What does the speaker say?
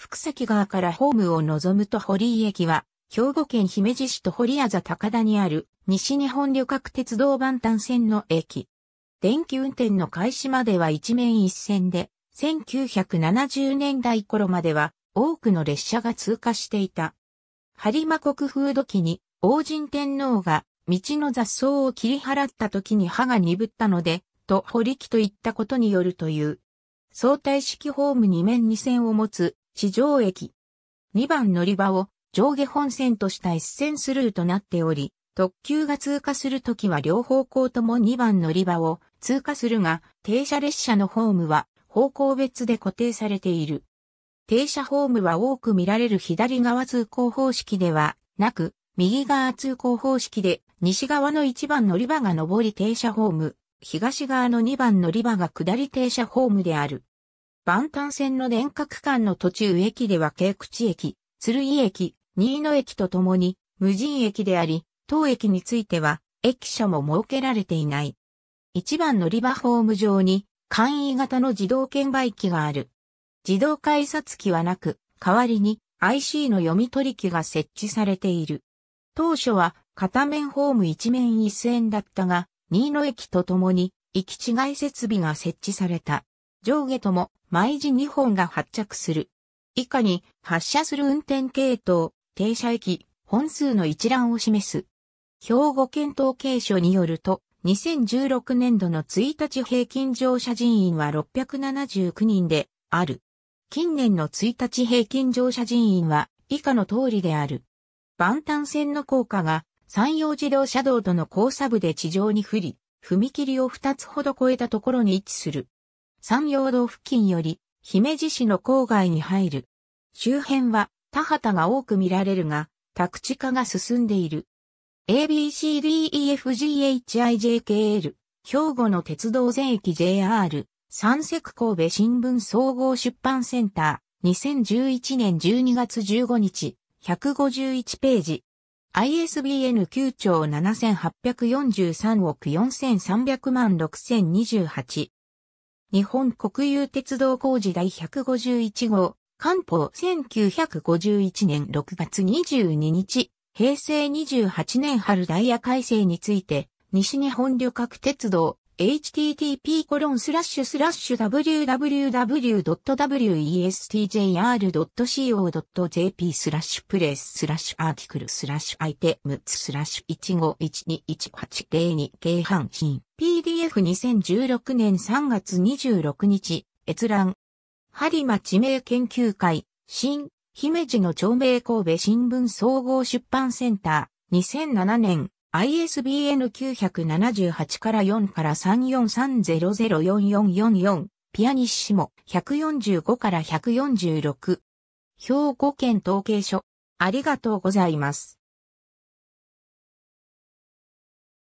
福崎川からホームを望むと堀井駅は、兵庫県姫路市と堀あざ高田にある西日本旅客鉄道番端線の駅。電気運転の開始までは一面一線で、1970年代頃までは多くの列車が通過していた。播磨国風土器に王神天皇が道の雑草を切り払った時に歯が鈍ったので、と堀木と言ったことによるという。相対式ホーム2面2線を持つ地上駅。2番乗り場を上下本線とした S 線スルーとなっており、特急が通過するときは両方向とも2番乗り場を通過するが、停車列車のホームは方向別で固定されている。停車ホームは多く見られる左側通行方式ではなく、右側通行方式で、西側の1番乗り場が上り停車ホーム、東側の2番乗り場が下り停車ホームである。万端線の電化区間の途中駅では京口駅、鶴居駅、新野駅とともに無人駅であり、当駅については駅舎も設けられていない。一番乗り場ホーム上に簡易型の自動券売機がある。自動改札機はなく、代わりに IC の読み取り機が設置されている。当初は片面ホーム一面一線だったが、新野駅とともに行き違い設備が設置された。上下とも毎時2本が発着する。以下に発車する運転系統、停車駅、本数の一覧を示す。兵庫県統計所によると、2016年度の1日平均乗車人員は679人である。近年の1日平均乗車人員は以下の通りである。万端線の効果が山陽自動車道との交差部で地上に降り、踏切を2つほど越えたところに位置する。山陽道付近より、姫路市の郊外に入る。周辺は田畑が多く見られるが、宅地化が進んでいる。ABCDEFGHIJKL、兵庫の鉄道全域 JR、三石神戸新聞総合出版センター、2011年12月15日、151ページ。ISBN 9兆7843億4300万6028。日本国有鉄道工事第151号、官報1951年6月22日、平成28年春ダイヤ改正について、西日本旅客鉄道、http://www.westjr.co.jp スラッシュプレススラッシュアーティクルスラッシュアイテムスラッシュ15121802京阪神 PDF2016 年3月26日閲覧播磨地名研究会新姫路の町名神戸新聞総合出版センター2007年 ISBN 978から4から3 4 3 0 0 4 4 4 4ピアニッシモ145から146兵庫県統計書ありがとうございます。